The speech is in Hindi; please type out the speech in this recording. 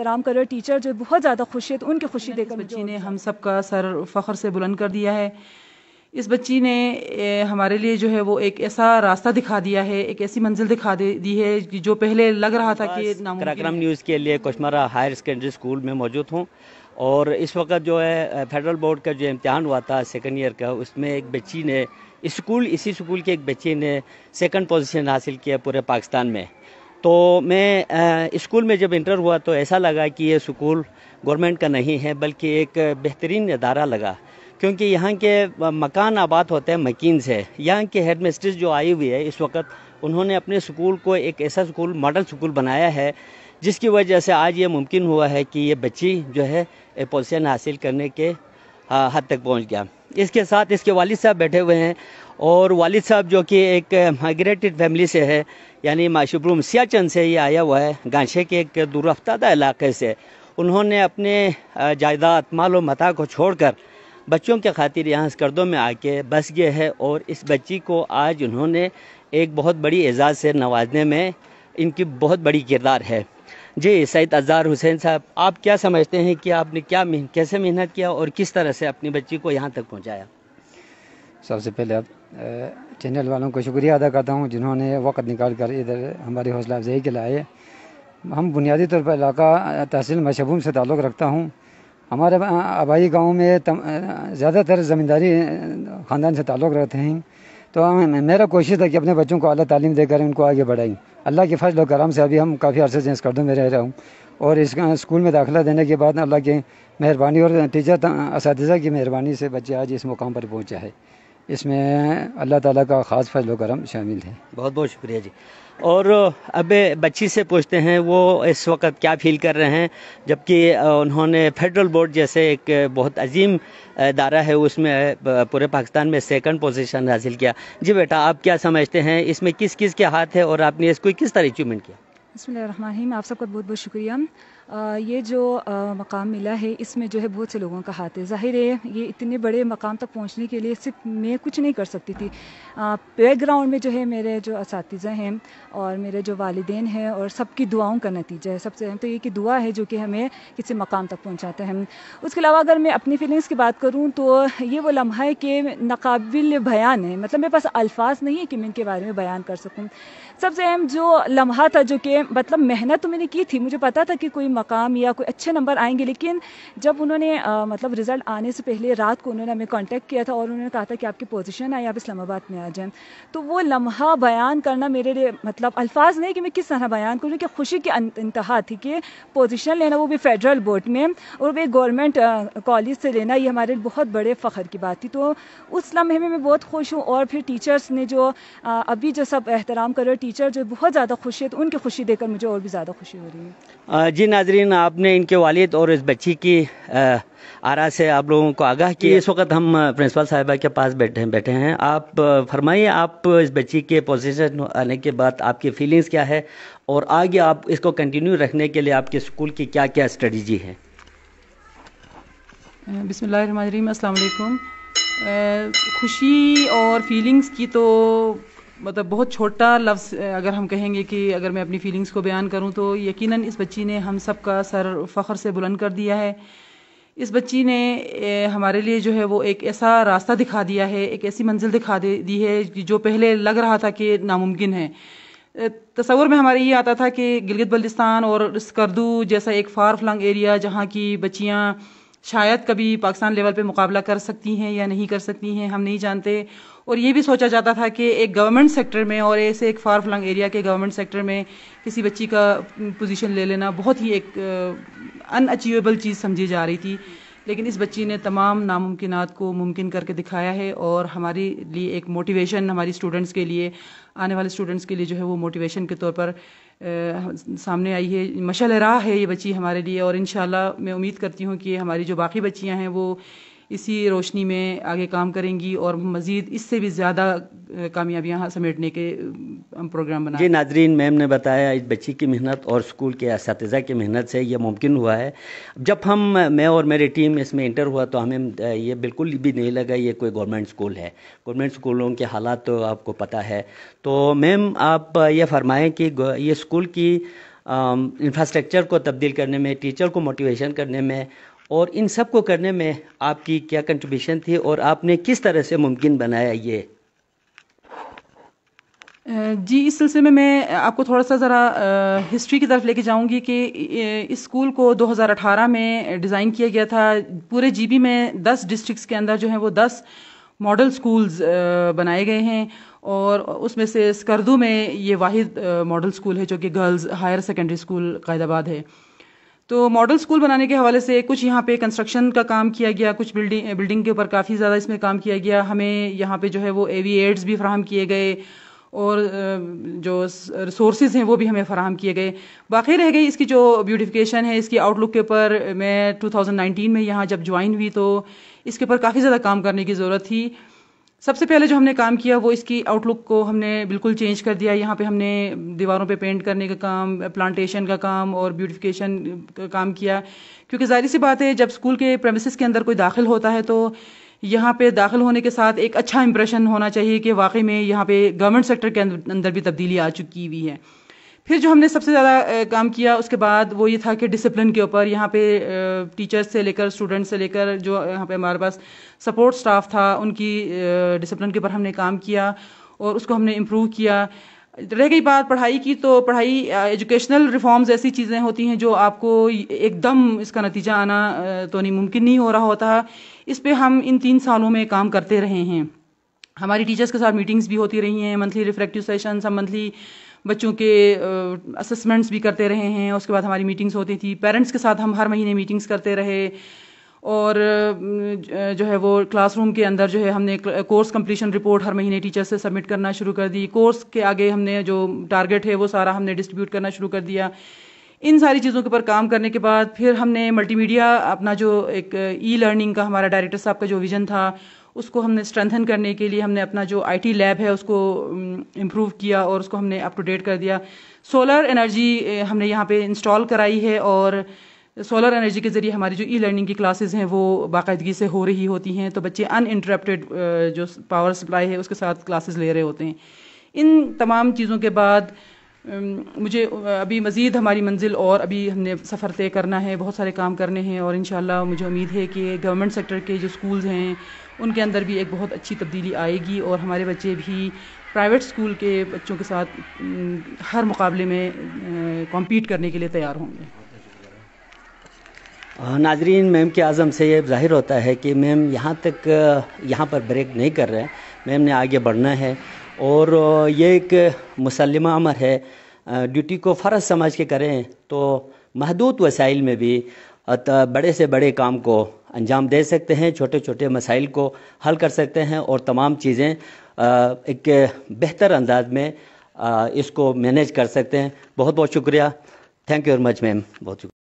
एहतराम कर रहे टीचर जो बहुत ज़्यादा खुशी है तो उनकी खुशी देखकर बच्ची ने हम सब का सर फ़ख्र से बुलंद कर दिया है इस बच्ची ने हमारे लिए जो है वो एक ऐसा रास्ता दिखा दिया है एक ऐसी मंजिल दिखा दे दी है कि जो पहले लग रहा था कि कार्यक्रम न्यूज़ के लिए कुशमरा हायर सेकेंडरी स्कूल में मौजूद हूँ और इस वक्त जो है फेडरल बोर्ड का जो इम्तहान हुआ था सेकेंड ईयर का उसमें एक बच्ची ने स्कूल इसी स्कूल के एक बच्ची ने सेकंड पोजीशन हासिल किया पूरे पाकिस्तान में तो मैं स्कूल में जब इंटर हुआ तो ऐसा लगा कि ये स्कूल गवर्नमेंट का नहीं है बल्कि एक बेहतरीन अदारा लगा क्योंकि यहाँ के मकान आबाद होते हैं मकीन से यहाँ के हेड मिस्ट्रेस जो आई हुई है इस वक्त उन्होंने अपने स्कूल को एक ऐसा स्कूल मॉडल स्कूल बनाया है जिसकी वजह से आज ये मुमकिन हुआ है कि ये बच्ची जो है ए पोजिशन हासिल करने के हद तक पहुँच गया इसके साथ इसके वालिद साहब बैठे हुए हैं और वालिद साहब जो कि एक माइग्रेटेड फैमिली से है यानी माशुब्रूम चंद से ये आया हुआ है गांछे के एक दूरफ्तादा इलाके से उन्होंने अपने जायदाद माल मता को छोड़कर बच्चों के खातिर यहाँ स्कर्दों में आके बस गए हैं और इस बच्ची को आज उन्होंने एक बहुत बड़ी एजाज़ से नवाजने में इनकी बहुत बड़ी किरदार है जी सैद अजार हुसैन साहब आप क्या समझते हैं कि आपने क्या कैसे मेहनत किया और किस तरह से अपनी बच्ची को यहाँ तक पहुँचाया सबसे पहले आप चैनल वालों का शुक्रिया अदा करता हूँ जिन्होंने वक्त निकाल कर इधर हमारी हौसला अफजाई के लाए हम बुनियादी तौर पर इलाका तहसील मशबूम से ताल्लुक़ रखता हूँ हमारे आबाई गाँव में ज़्यादातर ज़मींदारी ख़ानदान से ताल्लुक़ रखते हैं तो मेरा कोशिश था कि अपने बच्चों को अला तालीम देकर उनको आगे बढ़ाएँ अल्लाह के फजल कराम से अभी हम काफ़ी अर्से से कर दूँ में रह रहा हूँ और इस स्कूल में दाखिला देने के बाद अल्लाह के मेहरबानी और टीचर इस की मेहरबानी से बच्चे आज इस मुकाम पर पहुँचा है इसमें अल्लाह ताला का ख़ास फजल करम शामिल है बहुत बहुत शुक्रिया जी और अब बच्ची से पूछते हैं वो इस वक्त क्या फील कर रहे हैं जबकि उन्होंने फेडरल बोर्ड जैसे एक बहुत अजीम दारा है उसमें पूरे पाकिस्तान में सेकंड पोजीशन हासिल किया जी बेटा आप क्या समझते हैं इसमें किस किस के हाथ है और आपने इसको किस तरह अचीवमेंट किया बसमीम आप सबका बहुत बहुत शुक्रिया ये जो मकाम मिला है इसमें जो है बहुत से लोगों का हाथ है ज़ाहिर है ये इतने बड़े मकाम तक पहुँचने के लिए सिर्फ मैं कुछ नहीं कर सकती थी बैकग्राउंड में जो है मेरे जो इस हैं और मेरे जो वालदेन हैं और सबकी दुआओं का नतीजा है सबसे अहम तो ये कि दुआ है जो कि हमें किसी मकाम तक पहुँचाते हैं उसके अलावा अगर मैं अपनी फीलिंग्स की बात करूँ तो ये वो लम्हा है कि नाकबिल बयान है मतलब मेरे पास अल्फाज नहीं है कि मैं इनके बारे में बयान कर सकूँ सबसे अहम जो लम्हा था जो कि मतलब मेहनत तो मैंने की थी मुझे पता था कि कोई मकाम या कोई अच्छे नंबर आएंगे लेकिन जब उन्होंने आ, मतलब रिज़ल्ट आने से पहले रात को उन्होंने हमें कॉन्टैक्ट किया था और उन्होंने कहा था कि आपकी पोजीशन आए आप इस्लामाबाद में आ जाएं तो वो लम्हा बयान करना मेरे लिए मतलब अल्फाज नहीं कि मैं किस तरह बयान करूँ कि खुशी की इंतहा थी कि पोजिशन लेना वो भी फेडरल बोर्ड में और वे गवर्नमेंट कॉलेज से लेना ये हमारे लिए बहुत बड़े फ़ख्र की बात थी तो उस लम्हे में मैं बहुत खुश हूँ और फिर टीचर्स ने जो अभी जो सब एहतराम कर रहे टीचर जो बहुत ज़्यादा खुशी है तो उनकी खुशी देखकर मुझे और भी ज़्यादा खुशी हो रही है जी नाज नाजरीन आपने इनके वालिद और इस बच्ची की आरा से आप लोगों को आगाह किया इस वक्त हम प्रिंसिपल साहिबा के पास बैठे बैठे हैं आप फरमाइए आप इस बच्ची के पोजीशन आने के बाद आपकी फीलिंग्स क्या है और आगे आप इसको कंटिन्यू रखने के लिए आपके स्कूल की क्या क्या स्ट्रेटजी है बिसमीम अल्लाम खुशी और फीलिंग्स की तो मतलब बहुत छोटा लफ्ज़ अगर हम कहेंगे कि अगर मैं अपनी फ़ीलिंग्स को बयान करूं तो यकीनन इस बच्ची ने हम सब का सर फ़ख्र से बुलंद कर दिया है इस बच्ची ने हमारे लिए जो है वो एक ऐसा रास्ता दिखा दिया है एक ऐसी मंजिल दिखा दी है जो पहले लग रहा था कि नामुमकिन है तस्वर में हमारे ये आता था कि गिलगित बल्तिस्तान और स्कर्दू जैसा एक फार फ्लंग एरिया जहाँ की बच्चियाँ शायद कभी पाकिस्तान लेवल पे मुकाबला कर सकती हैं या नहीं कर सकती हैं हम नहीं जानते और ये भी सोचा जाता था कि एक गवर्नमेंट सेक्टर में और ऐसे एक फार फ्लंग एरिया के गवर्नमेंट सेक्टर में किसी बच्ची का पोजीशन ले लेना बहुत ही एक अनअचीवेबल चीज़ समझी जा रही थी लेकिन इस बच्ची ने तमाम नामुमकिन को मुमकिन करके दिखाया है और हमारे लिए एक मोटिवेशन हमारी स्टूडेंट्स के लिए आने वाले स्टूडेंट्स के लिए जो है वो मोटिवेशन के तौर पर आ, सामने आई है मशल राह है ये बच्ची हमारे लिए और इन मैं उम्मीद करती हूँ कि हमारी जो बाकी बच्चियाँ हैं वो इसी रोशनी में आगे काम करेंगी और मज़ीद इससे भी ज़्यादा कामयाबियाँ समेटने के हम प्रोग्राम बनाए जी नाजरीन मैम ने बताया इस बच्ची की मेहनत और स्कूल के इस की मेहनत से यह मुमकिन हुआ है जब हम मैं और मेरी टीम इसमें इंटर हुआ तो हमें ये बिल्कुल भी नहीं लगा ये कोई गवर्नमेंट स्कूल है गवर्नमेंट स्कूलों के हालात तो आपको पता है तो मैम आप ये फरमाएँ कि ये स्कूल की इंफ्रास्ट्रक्चर को तब्दील करने में टीचर को मोटिवेशन करने में और इन सब को करने में आपकी क्या कंट्रीब्यूशन थी और आपने किस तरह से मुमकिन बनाया ये जी इस सिलसिले में मैं आपको थोड़ा सा ज़रा हिस्ट्री की तरफ लेके जाऊंगी कि इस स्कूल को 2018 में डिज़ाइन किया गया था पूरे जीबी में 10 डिस्ट्रिक्ट्स के अंदर जो हैं वो 10 मॉडल स्कूल्स बनाए गए हैं और उसमें से स्कर्दू में ये वाहिद मॉडल स्कूल है जो कि girls higher secondary school Kaidabad है तो मॉडल स्कूल बनाने के हवाले से कुछ यहाँ पे कंस्ट्रक्शन का काम किया गया कुछ बिल्डिंग बिल्डिंग के ऊपर काफ़ी ज़्यादा इसमें काम किया गया हमें यहाँ पे जो है वो एवी एड्स भी फ्राहम किए गए और जो रिसोर्सेज हैं वो भी हमें फ़राहम किए गए बाकी रह गई इसकी जो ब्यूटिफिकेशन है इसकी आउटलुक के ऊपर मैं 2019 में यहाँ जब ज्वाइन हुई तो इसके ऊपर काफ़ी ज़्यादा काम करने की ज़रूरत थी सबसे पहले जो हमने काम किया वो इसकी आउटलुक को हमने बिल्कुल चेंज कर दिया यहाँ पे हमने दीवारों पे पेंट करने का काम प्लांटेशन का काम और ब्यूटिफिकेशन का काम किया क्योंकि जाहिर सी बात है जब स्कूल के प्रेमिस के अंदर कोई दाखिल होता है तो यहाँ पे दाखिल होने के साथ एक अच्छा इंप्रेशन होना चाहिए कि वाकई में यहाँ पे गवर्नमेंट सेक्टर के अंदर भी तब्दीली आ चुकी हुई है फिर जो हमने सबसे ज़्यादा काम किया उसके बाद वो ये था कि डिसिप्लिन के ऊपर यहाँ पे टीचर्स से लेकर स्टूडेंट से लेकर जो यहाँ पे हमारे पास सपोर्ट स्टाफ था उनकी डिसिप्लिन के ऊपर हमने काम किया और उसको हमने इम्प्रूव किया रह गई बात पढ़ाई की तो पढ़ाई एजुकेशनल रिफॉर्म्स ऐसी चीज़ें होती हैं जो आपको एकदम इसका नतीजा आना तो नहीं मुमकिन नहीं हो रहा होता इस पर हम इन तीन सालों में काम करते रहे हैं हमारी टीचर्स के साथ मीटिंग्स भी होती रही हैं मंथली रिफ्लेक्टिव सेशन हम मंथली बच्चों के असेसमेंट्स भी करते रहे हैं उसके बाद हमारी मीटिंग्स होती थी पेरेंट्स के साथ हम हर महीने मीटिंग्स करते रहे और जो है वो क्लासरूम के अंदर जो है हमने कोर्स कंप्लीशन रिपोर्ट हर महीने टीचर से सबमिट करना शुरू कर दी कोर्स के आगे हमने जो टारगेट है वो सारा हमने डिस्ट्रीब्यूट करना शुरू कर दिया इन सारी चीज़ों के ऊपर काम करने के बाद फिर हमने मल्टीमीडिया अपना जो एक ई लर्निंग का हमारा डायरेक्टर साहब का जो विज़न था उसको हमने स्ट्रेंथन करने के लिए हमने अपना जो आईटी लैब है उसको इम्प्रूव किया और उसको हमने अप टू डेट कर दिया सोलर एनर्जी हमने यहाँ पे इंस्टॉल कराई है और सोलर एनर्जी के ज़रिए हमारी जो ई लर्निंग की क्लासेस हैं वो बाकायदगी से हो रही होती हैं तो बच्चे अनइंटरप्टेड जो पावर सप्लाई है उसके साथ क्लासेस ले रहे होते हैं इन तमाम चीज़ों के बाद मुझे अभी मज़ीद हमारी मंजिल और अभी हमने सफ़र तय करना है बहुत सारे काम करने हैं और इन मुझे उम्मीद है कि गवर्नमेंट सेक्टर के जो स्कूल्स हैं उनके अंदर भी एक बहुत अच्छी तब्दीली आएगी और हमारे बच्चे भी प्राइवेट स्कूल के बच्चों के साथ हर मुकाबले में कॉम्पीट करने के लिए तैयार होंगे नाजरीन मैम के आज़म से ये जाहिर होता है कि मैम यहाँ तक यहाँ पर ब्रेक नहीं कर रहे हैं मैम ने आगे बढ़ना है और ये एक मुसलमा अमर है ड्यूटी को फ़र्ज समझ के करें तो महदूद वसाइल में भी बड़े से बड़े काम को अंजाम दे सकते हैं छोटे छोटे मसाइल को हल कर सकते हैं और तमाम चीज़ें एक बेहतर अंदाज में इसको मैनेज कर सकते हैं बहुत बहुत शुक्रिया thank you very much ma'am बहुत शुक्रिया